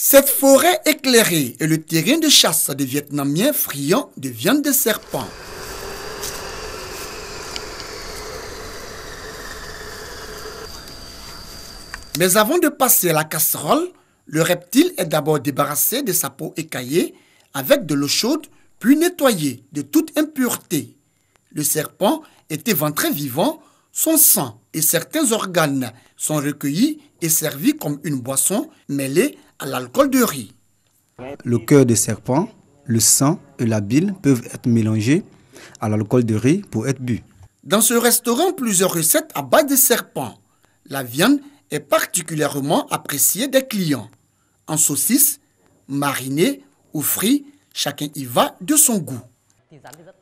Cette forêt éclairée est le terrain de chasse des Vietnamiens friands de viande de serpent. Mais avant de passer à la casserole, le reptile est d'abord débarrassé de sa peau écaillée avec de l'eau chaude, puis nettoyé de toute impureté. Le serpent est éventré vivant, son sang et certains organes sont recueillis est servi comme une boisson mêlée à l'alcool de riz. Le cœur des serpents, le sang et la bile peuvent être mélangés à l'alcool de riz pour être bu. Dans ce restaurant, plusieurs recettes à base de serpent. La viande est particulièrement appréciée des clients. En saucisse, marinée ou frite, chacun y va de son goût.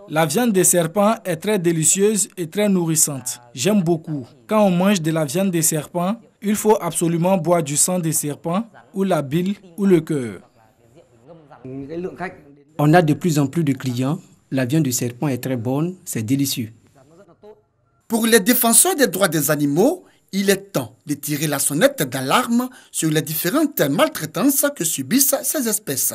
La viande des serpents est très délicieuse et très nourrissante. J'aime beaucoup. Quand on mange de la viande des serpents... Il faut absolument boire du sang des serpents ou la bile ou le cœur. On a de plus en plus de clients. La viande du serpent est très bonne, c'est délicieux. Pour les défenseurs des droits des animaux, il est temps de tirer la sonnette d'alarme sur les différentes maltraitances que subissent ces espèces.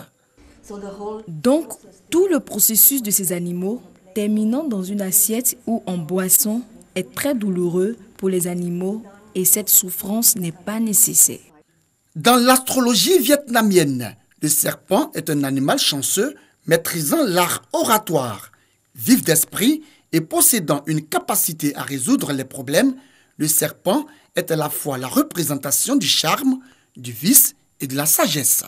Donc, tout le processus de ces animaux, terminant dans une assiette ou en boisson, est très douloureux pour les animaux et cette souffrance n'est pas nécessaire. Dans l'astrologie vietnamienne, le serpent est un animal chanceux maîtrisant l'art oratoire, vif d'esprit et possédant une capacité à résoudre les problèmes. Le serpent est à la fois la représentation du charme, du vice et de la sagesse.